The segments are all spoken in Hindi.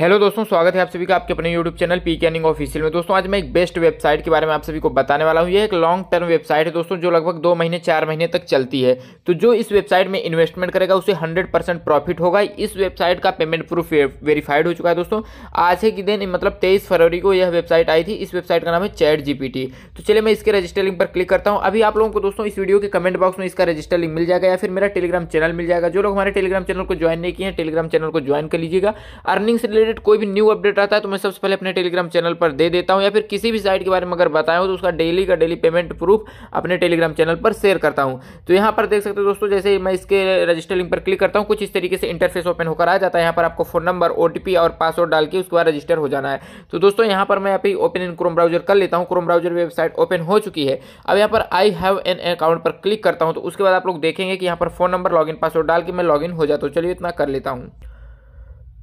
हेलो दोस्तों स्वागत है आप सभी का आपके अपने YouTube channel P Canning official में दोस्तों आज मैं एक बेस्ट वेबसाइट के बारे में आप सभी को बताने वाला हूँ ये एक लॉन्ग टर्म वेबसाइट है दोस्तों जो लगभग दो महीने चार महीने तक चलती है तो जो इस वेबसाइट में इन्वेस्टमेंट करेगा उसे हंड्रेड परसेंट प्रॉफिट होगा इस वेबसाइट का पेमेंट प्रूफ वेरीफाइड हो चुका है दोस्तों आज है कि दिन मतलब तेईस फरवरी को यह वेबसाइट आई थी इस वेबसाइट का नाम है चैट जीपीटी तो चलिए मैं इसके रजिस्टर लिंक पर क्लिक करता हूँ अभी आप लोगों को दोस्तों इस वीडियो के कमेंट बॉक्स में इसका रजिस्टर लिंक मिल जाएगा या फिर मेरा टेलीग्राम चैनल मिल जाएगा जो लोग हमारे टेलीग्राम चैनल को ज्वाइन नहीं किए हैं टेलीग्राम चैनल को ज्वाइन कर लीजिएगा अर्निंग से रिलेटेड कोई भी न्यू अपडेट आता है तो मैं सबसे पहले अपने टेलीग्राम चैनल पर दे देता हूँ या फिर किसी भी साइट के बारे में अगर बताया तो उसका डेली का डेली पेमेंट प्रूफ अपने टेलीग्राम चैनल पर शेयर करता हूँ तो यहाँ पर देख सकते हो दोस्तों जैसे मैं इसके रजिस्टर लिंक पर क्लिक करता हूँ कुछ इस तरीके से इंटरफेस ओपन होकर आ जाता है यहाँ पर आपको फोन नंबर ओ और पासवर्ड डाल के उसके बाद रजिस्टर हो जाना है तो दोस्तों यहाँ पर मैं अभी ओपन इन क्रोम ब्राउजर कर लेता हूँ क्रोम ब्राउजर वेबसाइट ओपन हो चुकी है अब यहाँ पर आई हैव एन अकाउंट पर क्लिक करता हूँ तो उसके बाद आप लोग देखेंगे कि यहाँ पर फोन नंबर लॉग पासवर्ड डाल के मैं लॉग हो जाता हूँ चलिए इतना कर लेता हूँ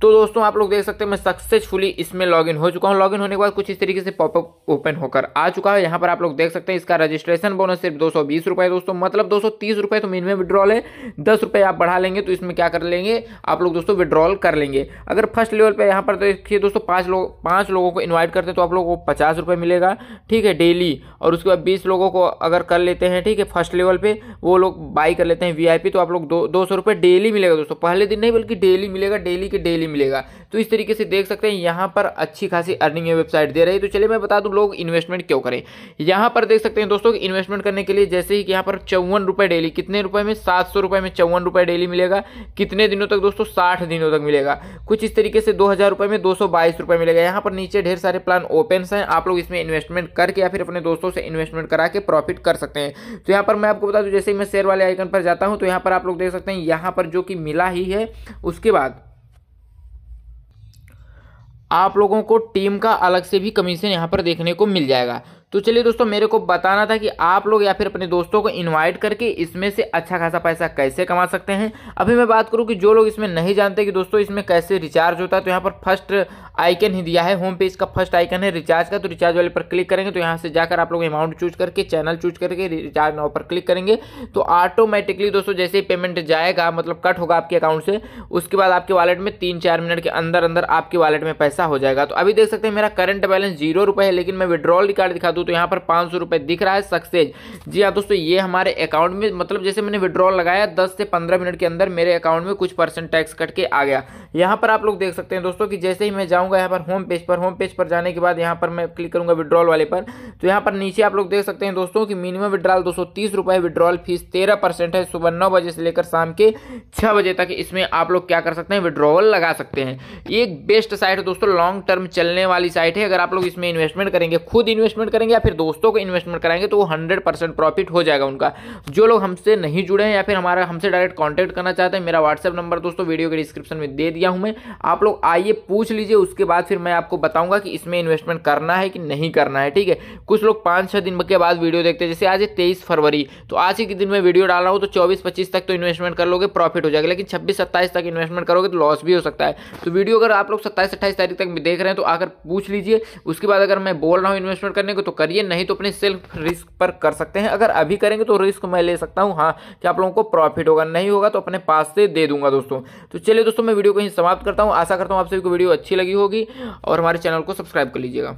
तो दोस्तों आप लोग देख सकते हैं मैं सक्सेसफुली इसमें लॉगिन हो चुका हूँ लॉगिन होने के बाद कुछ इस तरीके से पॉपअप ओपन होकर आ चुका है यहाँ पर आप लोग देख सकते हैं इसका रजिस्ट्रेशन बोनस सिर्फ दो सौ बीस रुपये दोस्तों मतलब दो सौ तीस रुपये तो मिनिमम विड्रॉल है दस रुपये आप बढ़ा लेंगे तो इसमें क्या कर लेंगे आप लोग दोस्तों विड्रॉल कर लेंगे अगर फर्स्ट लेवल पर यहाँ पर देखिए दोस्तों पाँच लोग पाँच लोगों को इन्वाइट करते हैं तो आप लोगों को पचास रुपये मिलेगा ठीक है डेली और उसके बाद बीस लोगों को अगर कर लेते हैं ठीक है फर्स्ट लेवल पर वो लोग बाई कर लेते हैं वी तो आप लोग दो सौ रुपये डेली मिलेगा दोस्तों पहले दिन नहीं बल्कि डेली मिलेगा डेली के डेली मिलेगा तो इस तरीके से देख सकते हैं यहाँ पर अच्छी खासी अर्निंग ये वेबसाइट दे रही है तो चलिए मैं बता दूँ लोग इन्वेस्टमेंट क्यों करें यहाँ पर देख सकते हैं दोस्तों इन्वेस्टमेंट करने के लिए जैसे ही यहाँ पर चौवन डेली कितने रुपये में सात में चौवन डेली मिलेगा कितने दिनों तक दोस्तों साठ दिनों तक मिलेगा कुछ इस तरीके से दो में दो मिलेगा यहाँ पर नीचे ढेर सारे प्लान ओपन हैं आप लोग इसमें इन्वेस्टमेंट करके या फिर अपने दोस्तों से इन्वेस्टमेंट करा के प्रॉफिट कर सकते हैं तो यहाँ पर मैं आपको बता दूँ जैसे ही मैं शेयर वाले आइकन पर जाता हूँ तो यहाँ पर आप लोग देख सकते हैं यहाँ पर जो कि मिला ही है उसके बाद आप लोगों को टीम का अलग से भी कमीशन यहाँ पर देखने को मिल जाएगा तो चलिए दोस्तों मेरे को बताना था कि आप लोग या फिर अपने दोस्तों को इनवाइट करके इसमें से अच्छा खासा पैसा कैसे कमा सकते हैं अभी मैं बात करूं कि जो लोग इसमें नहीं जानते कि दोस्तों इसमें कैसे रिचार्ज होता है तो यहाँ पर फर्स्ट आइकन ही दिया है होम पेज का फर्स्ट आइकन है रिचार्ज का तो रिचार्ज वाले पर क्लिक करेंगे तो यहाँ से जाकर आप लोग अमाउंट चूज करके चैनल चूज करके रिचार्ज नाउ पर क्लिक करेंगे तो ऑटोमेटिकली दोस्तों जैसे ही पेमेंट जाएगा मतलब कट होगा आपके अकाउंट से उसके बाद आपके वॉलेट में तीन चार मिनट के अंदर अंदर आपके वॉलेट में पैसा हो जाएगा तो अभी देख सकते हैं मेरा करंट बैलेंस जीरो रुपये है लेकिन मैं विड्रॉल रिकार्ड दिखा दूँ तो यहाँ पर पाँच दिख रहा है सक्सेस जी हाँ दोस्तों ये हमारे अकाउंट में मतलब जैसे मैंने विड्रॉल लगाया दस से पंद्रह मिनट के अंदर मेरे अकाउंट में कुछ परसेंट टैक्स कट के आ गया यहाँ पर आप लोग देख सकते हैं दोस्तों कि जैसे ही मैं जाऊँ जाऊंगा यहाँ पर होम पेज पर होम पेज पर जाने के बाद यहाँ पर मैं क्लिक करूंगा विड्रॉल वाले पर तो यहाँ पर नीचे आप लोग देख सकते हैं दोस्तों कि मिनिमम विड्रॉल दो सौ विड्रॉल फीस तेरह है सुबह नौ बजे से लेकर शाम के छः बजे तक इसमें आप लोग क्या कर सकते हैं विड्रॉवल लगा सकते हैं ये एक बेस्ट साइट है दोस्तों लॉन्ग टर्म चलने वाली साइट है अगर आप लोग इसमें इन्वेस्टमेंट करेंगे खुद इन्वेस्टमेंट करेंगे या फिर दोस्तों को इन्वेस्टमेंट कराएंगे तो वो हंड्रेड प्रॉफिट हो जाएगा उनका जो लोग हमसे नहीं जुड़े हैं या फिर हमारा हमसे डायरेक्ट कॉन्टैक्ट करना चाहते हैं मेरा व्हाट्सएप नंबर दोस्तों वीडियो के डिस्क्रिप्शन में दे दिया हूं मैं आप लोग आइए पूछ लीजिए उसके उसके बाद फिर मैं आपको बताऊंगा कि इसमें इन्वेस्टमेंट करना है कि नहीं करना है ठीक है कुछ लोग पाँच छः दिन के बाद वीडियो देखते हैं जैसे आज है तेईस फरवरी तो आज के दिन में वीडियो डाल रहा हूँ तो चौबीस पच्चीस तक तो इन्वेस्टमेंट कर लोगे प्रॉफिट हो जाएगा लेकिन छब्बीस सत्ताईस तक इन्वेस्टमेंट करोगे तो लॉस भी हो सकता है तो वीडियो अगर आप लोग सत्ताईस अट्ठाईस तारीख तक देख रहे हैं तो आकर पूछ लीजिए उसके बाद अगर मैं बोल रहा हूँ इन्वेस्टमेंट करने को तो करिए नहीं तो अपने सेल्फ रिस्क पर कर सकते हैं अगर अभी करेंगे तो रिस्क मैं ले सकता हूँ हाँ कि आप लोगों को प्रॉफिट होगा नहीं होगा तो अपने पास से दे दूंगा दोस्तों तो चलिए दोस्तों मैं वीडियो को ही समाप्त करता हूँ आशा करता हूँ आप सभी को वीडियो अच्छी लगी होगी और हमारे चैनल को सब्सक्राइब कर लीजिएगा